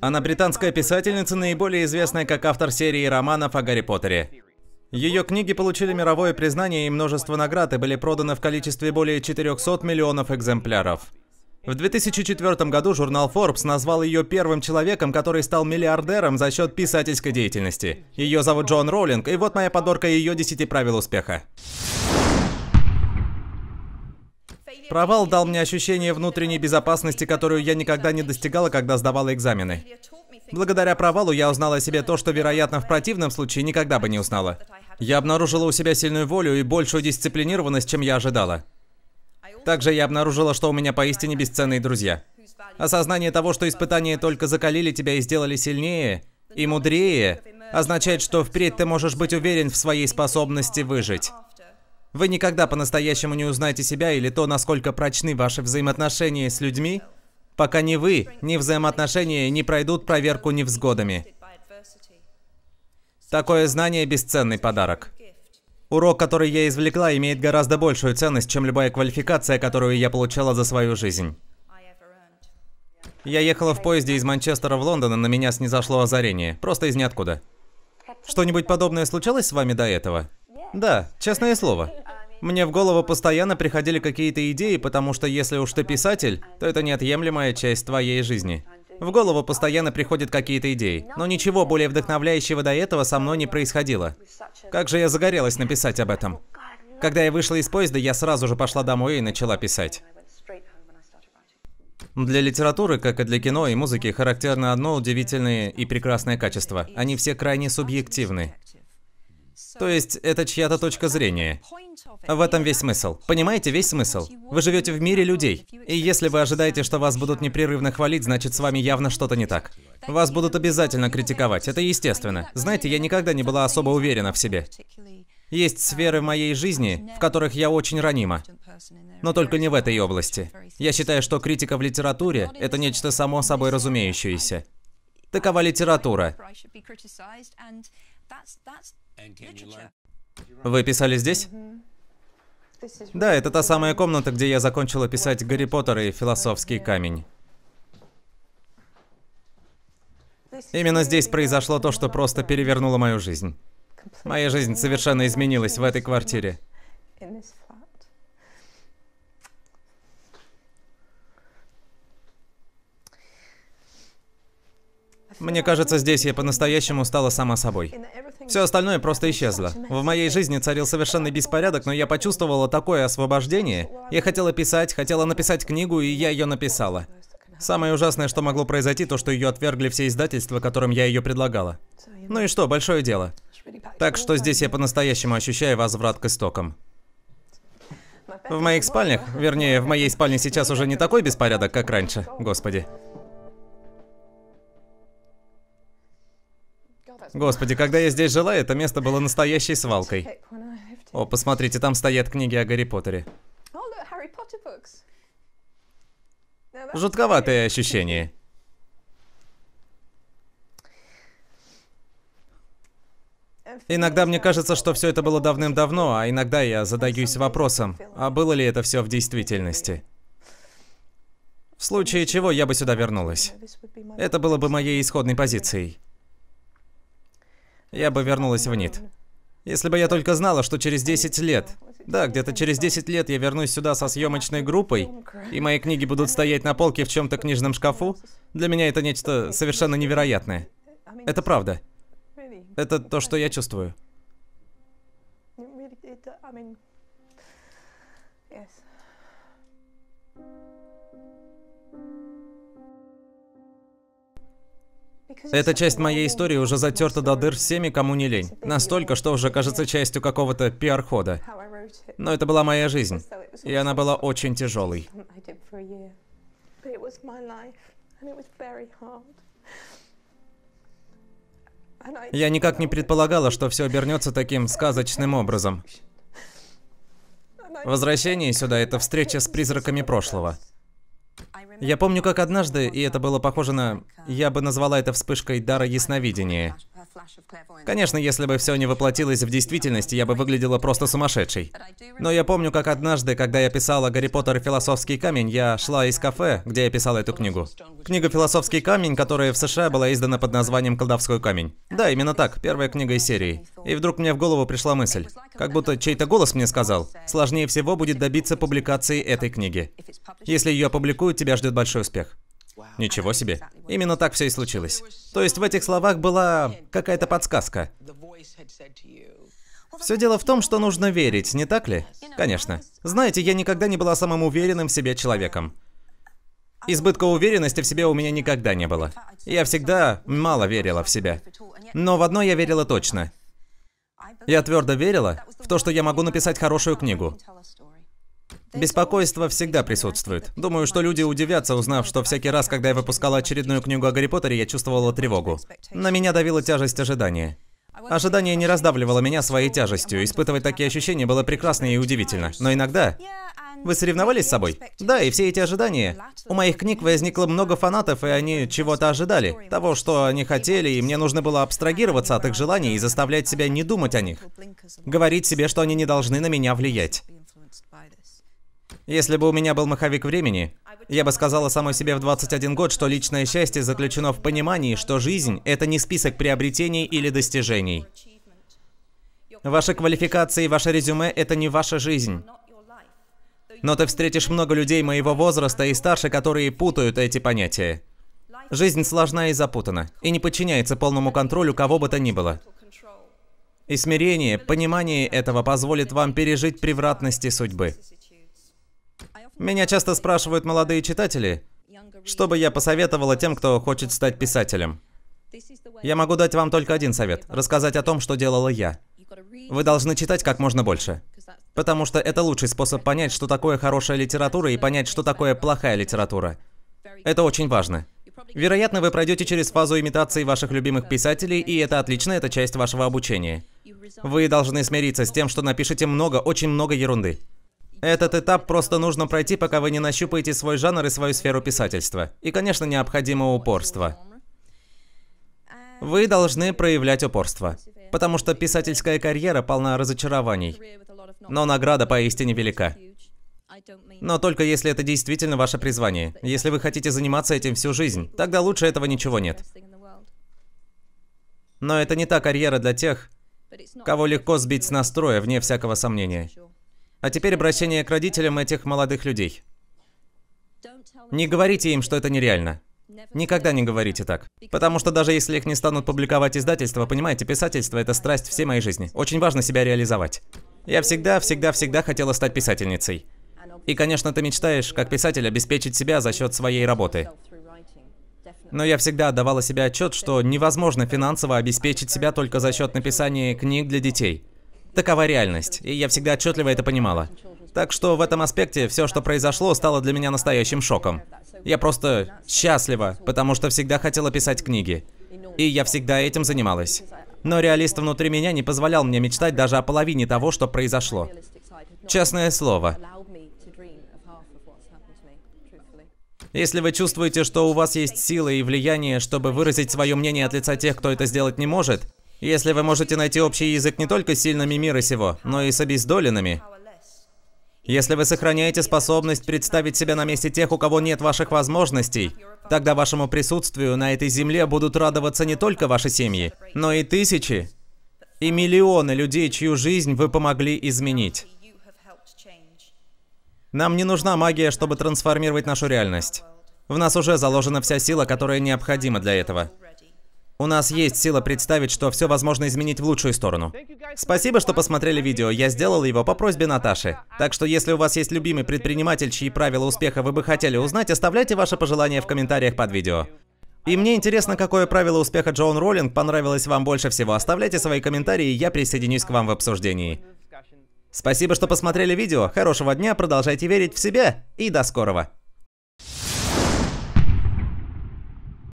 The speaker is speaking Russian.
Она британская писательница, наиболее известная как автор серии романов о Гарри Поттере. Ее книги получили мировое признание и множество наград и были проданы в количестве более 400 миллионов экземпляров. В 2004 году журнал Forbes назвал ее первым человеком, который стал миллиардером за счет писательской деятельности. Ее зовут Джон Роллинг, и вот моя подборка ее 10 правил успеха. Провал дал мне ощущение внутренней безопасности, которую я никогда не достигала, когда сдавала экзамены. Благодаря провалу я узнала о себе то, что, вероятно, в противном случае никогда бы не узнала. Я обнаружила у себя сильную волю и большую дисциплинированность, чем я ожидала. Также я обнаружила, что у меня поистине бесценные друзья. Осознание того, что испытания только закалили тебя и сделали сильнее и мудрее, означает, что впредь ты можешь быть уверен в своей способности выжить. Вы никогда по-настоящему не узнаете себя или то, насколько прочны ваши взаимоотношения с людьми, пока ни вы, ни взаимоотношения не пройдут проверку невзгодами. Такое знание – бесценный подарок. Урок, который я извлекла, имеет гораздо большую ценность, чем любая квалификация, которую я получала за свою жизнь. Я ехала в поезде из Манчестера в Лондон, и на меня снизошло озарение. Просто из ниоткуда. Что-нибудь подобное случалось с вами до этого? Да, честное слово. Мне в голову постоянно приходили какие-то идеи, потому что если уж ты писатель, то это неотъемлемая часть твоей жизни. В голову постоянно приходят какие-то идеи, но ничего более вдохновляющего до этого со мной не происходило. Как же я загорелась написать об этом. Когда я вышла из поезда, я сразу же пошла домой и начала писать. Для литературы, как и для кино и музыки, характерно одно удивительное и прекрасное качество. Они все крайне субъективны. То есть это чья-то точка зрения. В этом весь смысл. Понимаете, весь смысл. Вы живете в мире людей. И если вы ожидаете, что вас будут непрерывно хвалить, значит с вами явно что-то не так. Вас будут обязательно критиковать, это естественно. Знаете, я никогда не была особо уверена в себе. Есть сферы моей жизни, в которых я очень ранима. Но только не в этой области. Я считаю, что критика в литературе – это нечто само собой разумеющееся. Такова литература. Вы писали здесь? Да, это та самая комната, где я закончила писать Гарри Поттер и Философский камень. Именно здесь произошло то, что просто перевернуло мою жизнь. Моя жизнь совершенно изменилась в этой квартире. Мне кажется, здесь я по-настоящему стала сама собой. Все остальное просто исчезло. В моей жизни царил совершенный беспорядок, но я почувствовала такое освобождение. Я хотела писать, хотела написать книгу, и я ее написала. Самое ужасное, что могло произойти, то, что ее отвергли все издательства, которым я ее предлагала. Ну и что, большое дело. Так что здесь я по-настоящему ощущаю возврат к истокам. В моих спальнях, вернее, в моей спальне сейчас уже не такой беспорядок, как раньше, господи. Господи, когда я здесь жила, это место было настоящей свалкой. О, посмотрите, там стоят книги о Гарри Поттере. Oh, Жутковатое ощущение. Иногда мне кажется, что все это было давным-давно, а иногда я задаюсь вопросом, а было ли это все в действительности. В случае чего я бы сюда вернулась. Это было бы моей исходной позицией я бы вернулась в НИТ. Если бы я только знала, что через 10 лет... Да, где-то через 10 лет я вернусь сюда со съемочной группой, и мои книги будут стоять на полке в чем-то книжном шкафу, для меня это нечто совершенно невероятное. Это правда. Это то, что я чувствую. Yes. Эта часть моей истории уже затерта до дыр всеми, кому не лень. Настолько, что уже кажется частью какого-то пиар-хода. Но это была моя жизнь, и она была очень тяжелой. Я никак не предполагала, что все обернется таким сказочным образом. Возвращение сюда — это встреча с призраками прошлого. Я помню, как однажды, и это было похоже на я бы назвала это вспышкой дара ясновидения. Конечно, если бы все не воплотилось в действительности, я бы выглядела просто сумасшедшей. Но я помню, как однажды, когда я писала «Гарри Поттер и философский камень», я шла из кафе, где я писала эту книгу. Книга «Философский камень», которая в США была издана под названием «Колдовской камень». Да, именно так, первая книга из серии. И вдруг мне в голову пришла мысль. Как будто чей-то голос мне сказал, сложнее всего будет добиться публикации этой книги. Если ее опубликуют, тебя ждет большой успех. Ничего себе. Именно так все и случилось. То есть в этих словах была какая-то подсказка. Все дело в том, что нужно верить, не так ли? Конечно. Знаете, я никогда не была самым уверенным в себе человеком. Избытка уверенности в себе у меня никогда не было. Я всегда мало верила в себя. Но в одно я верила точно. Я твердо верила в то, что я могу написать хорошую книгу. Беспокойство всегда присутствует. Думаю, что люди удивятся, узнав, что всякий раз, когда я выпускала очередную книгу о Гарри Поттере, я чувствовала тревогу. На меня давила тяжесть ожидания. Ожидание не раздавливало меня своей тяжестью. Испытывать такие ощущения было прекрасно и удивительно. Но иногда... Вы соревновались с собой? Да, и все эти ожидания. У моих книг возникло много фанатов, и они чего-то ожидали. Того, что они хотели, и мне нужно было абстрагироваться от их желаний и заставлять себя не думать о них. Говорить себе, что они не должны на меня влиять. Если бы у меня был маховик времени, я бы сказала самой себе в 21 год, что личное счастье заключено в понимании, что жизнь – это не список приобретений или достижений. Ваши квалификации, и ваше резюме – это не ваша жизнь. Но ты встретишь много людей моего возраста и старше, которые путают эти понятия. Жизнь сложна и запутана, и не подчиняется полному контролю кого бы то ни было. И смирение, понимание этого позволит вам пережить превратности судьбы. Меня часто спрашивают молодые читатели, что бы я посоветовала тем, кто хочет стать писателем. Я могу дать вам только один совет – рассказать о том, что делала я. Вы должны читать как можно больше. Потому что это лучший способ понять, что такое хорошая литература и понять, что такое плохая литература. Это очень важно. Вероятно, вы пройдете через фазу имитации ваших любимых писателей, и это отлично, это часть вашего обучения. Вы должны смириться с тем, что напишите много, очень много ерунды. Этот этап просто нужно пройти, пока вы не нащупаете свой жанр и свою сферу писательства. И, конечно, необходимо упорство. Вы должны проявлять упорство, потому что писательская карьера полна разочарований, но награда поистине велика. Но только если это действительно ваше призвание. Если вы хотите заниматься этим всю жизнь, тогда лучше этого ничего нет. Но это не та карьера для тех, кого легко сбить с настроя, вне всякого сомнения. А теперь обращение к родителям этих молодых людей. Не говорите им, что это нереально. Никогда не говорите так. Потому что даже если их не станут публиковать издательства, понимаете, писательство – это страсть всей моей жизни. Очень важно себя реализовать. Я всегда, всегда, всегда хотела стать писательницей. И, конечно, ты мечтаешь, как писатель, обеспечить себя за счет своей работы. Но я всегда отдавала себе отчет, что невозможно финансово обеспечить себя только за счет написания книг для детей. Такова реальность, и я всегда отчетливо это понимала. Так что в этом аспекте все, что произошло, стало для меня настоящим шоком. Я просто счастлива, потому что всегда хотела писать книги. И я всегда этим занималась. Но реалист внутри меня не позволял мне мечтать даже о половине того, что произошло. Честное слово. Если вы чувствуете, что у вас есть силы и влияние, чтобы выразить свое мнение от лица тех, кто это сделать не может, если вы можете найти общий язык не только с сильными мира сего, но и с обездоленными, если вы сохраняете способность представить себя на месте тех, у кого нет ваших возможностей, тогда вашему присутствию на этой земле будут радоваться не только ваши семьи, но и тысячи и миллионы людей, чью жизнь вы помогли изменить. Нам не нужна магия, чтобы трансформировать нашу реальность. В нас уже заложена вся сила, которая необходима для этого. У нас есть сила представить, что все возможно изменить в лучшую сторону. Спасибо, что посмотрели видео. Я сделал его по просьбе Наташи. Так что если у вас есть любимый предприниматель, чьи правила успеха вы бы хотели узнать, оставляйте ваши пожелания в комментариях под видео. И мне интересно, какое правило успеха Джоан Роллинг понравилось вам больше всего. Оставляйте свои комментарии, я присоединюсь к вам в обсуждении. Спасибо, что посмотрели видео. Хорошего дня, продолжайте верить в себя и до скорого.